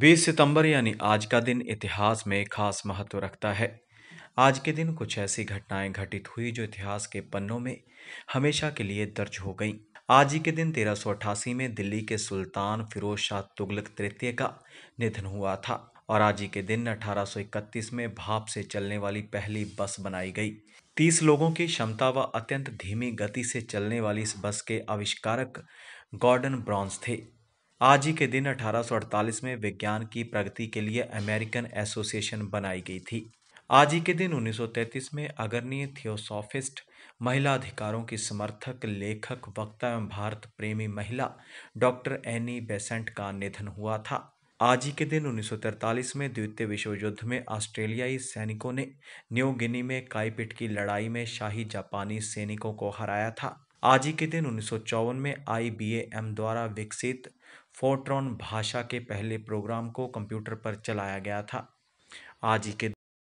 बीस सितंबर यानी आज का दिन इतिहास में खास महत्व रखता है आज के दिन कुछ ऐसी घटनाएं घटित हुई जो इतिहास के पन्नों में हमेशा के लिए दर्ज हो गई आज ही के दिन तेरह में दिल्ली के सुल्तान फिरोज शाह तुगलक तृतीय का निधन हुआ था और आज ही के दिन 1831 में भाप से चलने वाली पहली बस बनाई गई तीस लोगों की क्षमता व अत्यंत धीमी गति से चलने वाली इस बस के आविष्कारक गॉर्डन ब्रॉन्स थे आज ही के दिन 1848 में विज्ञान की प्रगति के लिए अमेरिकन एसोसिएशन बनाई गई थी आज ही के दिन 1933 में अग्रणीय थियोसॉफिस्ट महिला अधिकारों की समर्थक लेखक वक्ता एवं भारत प्रेमी महिला डॉक्टर एनी बेसेंट का निधन हुआ था आज ही के दिन 1943 में द्वितीय विश्व युद्ध में ऑस्ट्रेलियाई सैनिकों ने न्यू गिनी में काईपिट की लड़ाई में शाही जापानी सैनिकों को हराया था आज ही के दिन उन्नीस में एम द्वारा विकसित फोर्ट्रॉन भाषा के पहले प्रोग्राम को कंप्यूटर पर चलाया गया था आज ही के